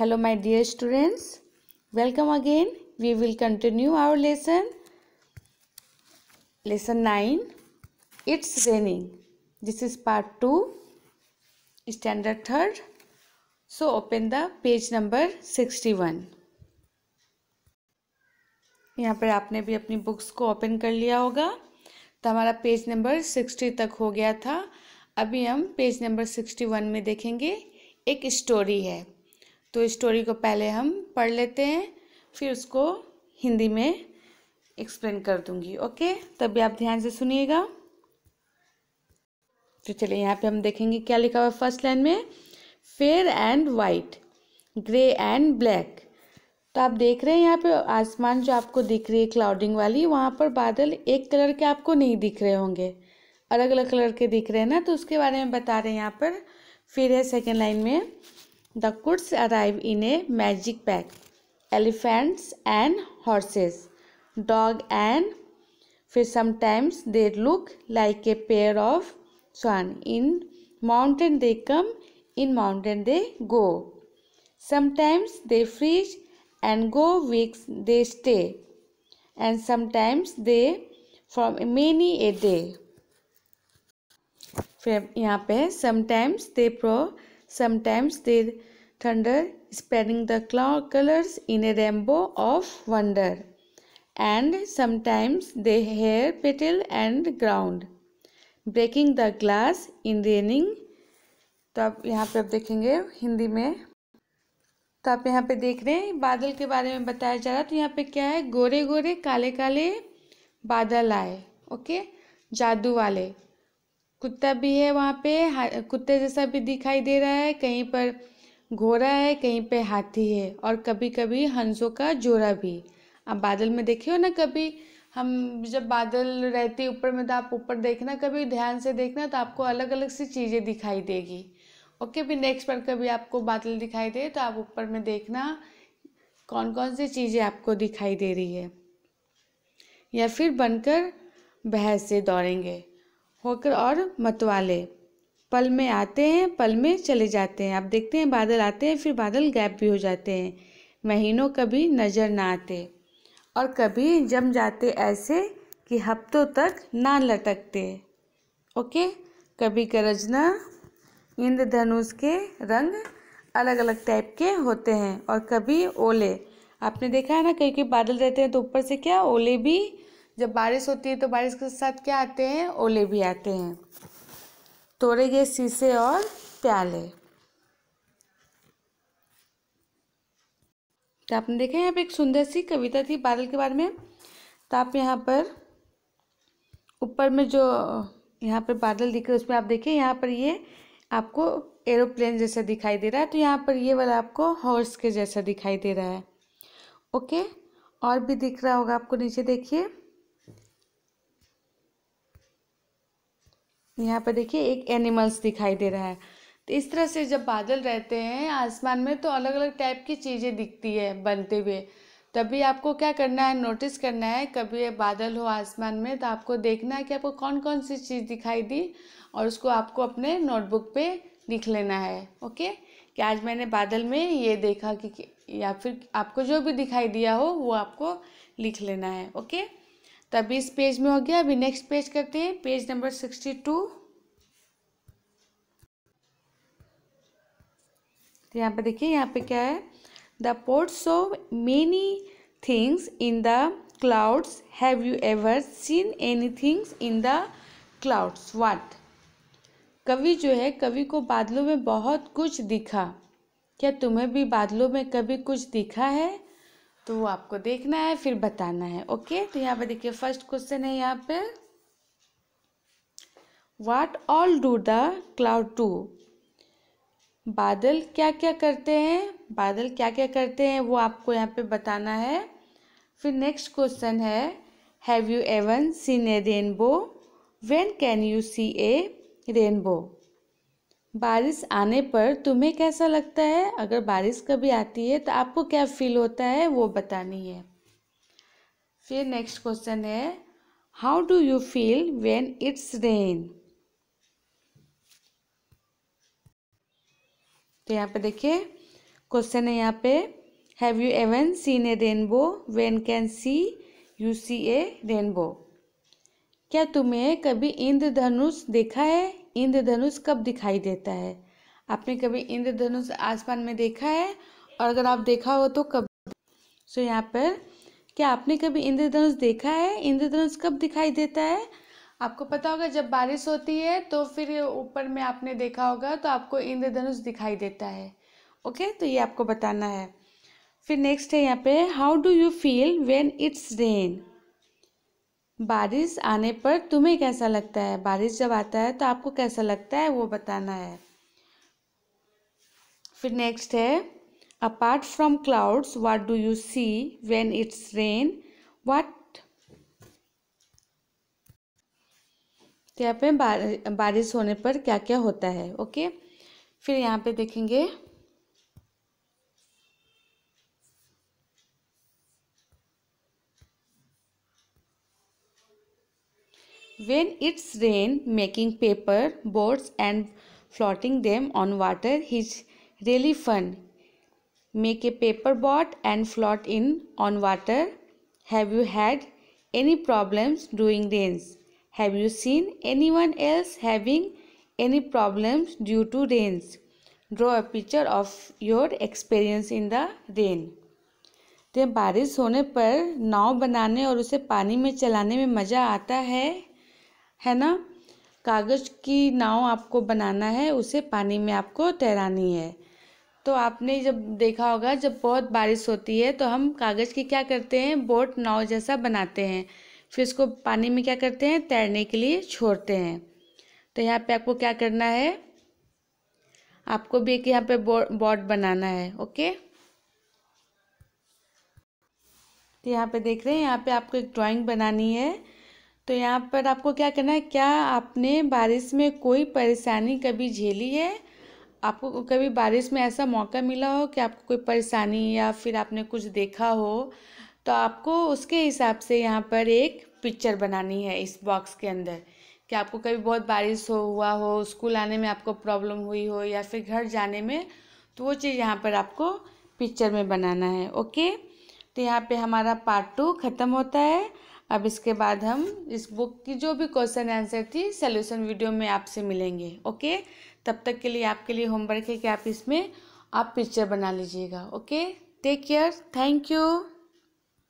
hello my dear students welcome again we will continue our lesson lesson 9 it's raining this is part 2 standard third so open the page number 61 यहाँ पर आपने भी अपनी books को open कर लिया होगा तो हमारा पेज नंबर सिक्सटी तक हो गया था अभी हम पेज नंबर सिक्सटी वन में देखेंगे एक स्टोरी है तो स्टोरी को पहले हम पढ़ लेते हैं फिर उसको हिंदी में एक्सप्लेन कर दूंगी ओके तब भी आप ध्यान से सुनिएगा तो चलिए यहाँ पे हम देखेंगे क्या लिखा हुआ है फर्स्ट लाइन में fair and white grey and black तो आप देख रहे हैं यहाँ पे आसमान जो आपको दिख रही है क्लाउडिंग वाली वहाँ पर बादल एक कलर के आपको नहीं दिख रहे होंगे अलग अलग कलर के दिख रहे हैं ना तो उसके बारे में बता रहे हैं यहाँ पर फिर है सेकेंड लाइन में The goods arrive in a magic bag. Elephants and horses, dog and fish. Sometimes they look like a pair of swan. In mountain they come, in mountain they go. Sometimes they freeze and go weeks they stay. And sometimes they from many a day. Sometimes यहाँ पे sometimes they thunder spanning the cloud colors in a rainbow of wonder. And sometimes they hair petal and ground, breaking the glass in raining. तो आप यहाँ पे आप देखेंगे हिंदी में तो आप यहाँ पे देख रहे हैं बादल के बारे में बताया जा रहा है तो यहाँ पे क्या है गोरे गोरे काले काले बादल आए ओके जादू वाले कुत्ता भी है वहाँ पे कुत्ते जैसा भी दिखाई दे रहा है कहीं पर घोड़ा है कहीं पे हाथी है और कभी कभी हंसों का जोड़ा भी आप बादल में देखे हो ना कभी हम जब बादल रहते ऊपर में तो आप ऊपर देखना कभी ध्यान से देखना तो आपको अलग अलग सी चीज़ें दिखाई देगी ओके भी नेक्स्ट पर कभी आपको बादल दिखाई दे तो आप ऊपर में देखना कौन कौन सी चीज़ें आपको दिखाई दे रही है या फिर बनकर बहस से दौड़ेंगे होकर और मतवाले पल में आते हैं पल में चले जाते हैं आप देखते हैं बादल आते हैं फिर बादल गैप भी हो जाते हैं महीनों कभी नज़र ना आते और कभी जम जाते ऐसे कि हफ्तों तक ना लटकते ओके कभी गरजना इंद्रधनुष के रंग अलग अलग टाइप के होते हैं और कभी ओले आपने देखा है ना कहीं कहीं बादल रहते हैं तो ऊपर से क्या ओले भी जब बारिश होती है तो बारिश के साथ क्या आते हैं ओले भी आते हैं तोड़े गए शीशे और प्याले तो आपने देखा यहाँ पे एक सुंदर सी कविता थी बादल के बारे में तो आप यहाँ पर ऊपर में जो यहाँ पर बादल दिख रहे उसमें आप देखिए यहाँ पर ये आपको एरोप्लेन जैसा दिखाई दे रहा है तो यहाँ पर ये वाला आपको हॉर्स के जैसा दिखाई दे रहा है ओके और भी दिख रहा होगा आपको नीचे देखिए यहाँ पर देखिए एक एनिमल्स दिखाई दे रहा है तो इस तरह से जब बादल रहते हैं आसमान में तो अलग अलग टाइप की चीज़ें दिखती है बनते हुए तभी आपको क्या करना है नोटिस करना है कभी ये बादल हो आसमान में तो आपको देखना है कि आपको कौन कौन सी चीज़ दिखाई दी और उसको आपको अपने नोटबुक पे लिख लेना है ओके कि आज मैंने बादल में ये देखा कि या फिर आपको जो भी दिखाई दिया हो वो आपको लिख लेना है ओके तो अभी इस पेज में हो गया अभी नेक्स्ट पेज करते हैं पेज नंबर सिक्सटी टू तो यहाँ पे देखिए यहाँ पे क्या है the ports of many things in the clouds have you ever seen any things in the clouds what कवि जो है कवि को बादलों में बहुत कुछ दिखा क्या तुम्हें भी बादलों में कभी कुछ दिखा है तो वो आपको देखना है फिर बताना है ओके तो यहाँ पे देखिए फर्स्ट क्वेश्चन है यहाँ पे what all do the cloud to बादल क्या क्या करते हैं बादल क्या क्या करते हैं वो आपको यहाँ पे बताना है फिर नेक्स्ट क्वेश्चन है have you even seen a rainbow when can you see a rainbow बारिश आने पर तुम्हें कैसा लगता है अगर बारिश कभी आती है तो आपको क्या फील होता है वो बतानी है फिर नेक्स्ट क्वेश्चन है how do you feel when it's rain तो यहाँ पे देखिए क्वेश्चन है यहाँ पे have you even seen a rainbow when can see you see a rainbow क्या तुम्हें कभी इंद्रधनुष देखा है इंद्रधनुष कब दिखाई देता है आपने कभी इंद्रधनुष आसमान में देखा है और अगर आप देखा हो तो कब सो so, यहाँ पर क्या आपने कभी इंद्रधनुष देखा है इंद्रधनुष कब दिखाई देता है आपको पता होगा जब बारिश होती है तो फिर ऊपर में आपने देखा होगा तो आपको इंद्रधनुष दिखाई देता है ओके तो ये आपको बताना है फिर नेक्स्ट है यहाँ पे how do you feel when it's rain बारिश आने पर तुम्हें कैसा लगता है बारिश जब आता है तो आपको कैसा लगता है वो बताना है फिर नेक्स्ट है apart from clouds what do you see when it's rain what यहाँ पे बारिश होने पर क्या क्या होता है ओके फिर यहाँ पे देखेंगे when it's rain making paper boards and floating them on water is really fun make a paper boat and float in on water have you had any problems doing rains have you seen anyone else having any problems due to rains draw a picture of your experience in the rain तो बारिश होने पर नाव बनाने और उसे पानी में चलाने में मज़ा आता है है ना कागज़ की नाव आपको बनाना है उसे पानी में आपको तैरानी है तो आपने जब देखा होगा जब बहुत बारिश होती है तो हम कागज़ की क्या करते हैं बोट नाव जैसा बनाते हैं फिर इसको पानी में क्या करते हैं तैरने के लिए छोड़ते हैं तो यहाँ पे आपको क्या करना है आपको भी एक यहाँ पे बोट बनाना है ओके तो यहाँ पे देख रहे हैं यहाँ पे आपको एक ड्राइंग बनानी है तो यहाँ पर आपको क्या करना है क्या आपने बारिश में कोई परेशानी कभी झेली है आपको कभी बारिश में ऐसा मौका मिला हो कि आपको कोई परेशानी या फिर आपने कुछ देखा हो तो आपको उसके हिसाब से यहाँ पर एक पिक्चर बनानी है इस बॉक्स के अंदर कि आपको कभी बहुत बारिश हो हुआ हो स्कूल आने में आपको प्रॉब्लम हुई हो या फिर घर जाने में तो वो चीज़ यहाँ पर आपको पिक्चर में बनाना है ओके तो यहाँ पे हमारा पार्ट टू ख़त्म होता है अब इसके बाद हम इस बुक की जो भी क्वेश्चन आंसर थी सोल्यूशन वीडियो में आपसे मिलेंगे ओके तब तक के लिए आपके लिए होमवर्क है कि आप इसमें आप पिक्चर बना लीजिएगा okay take care thank you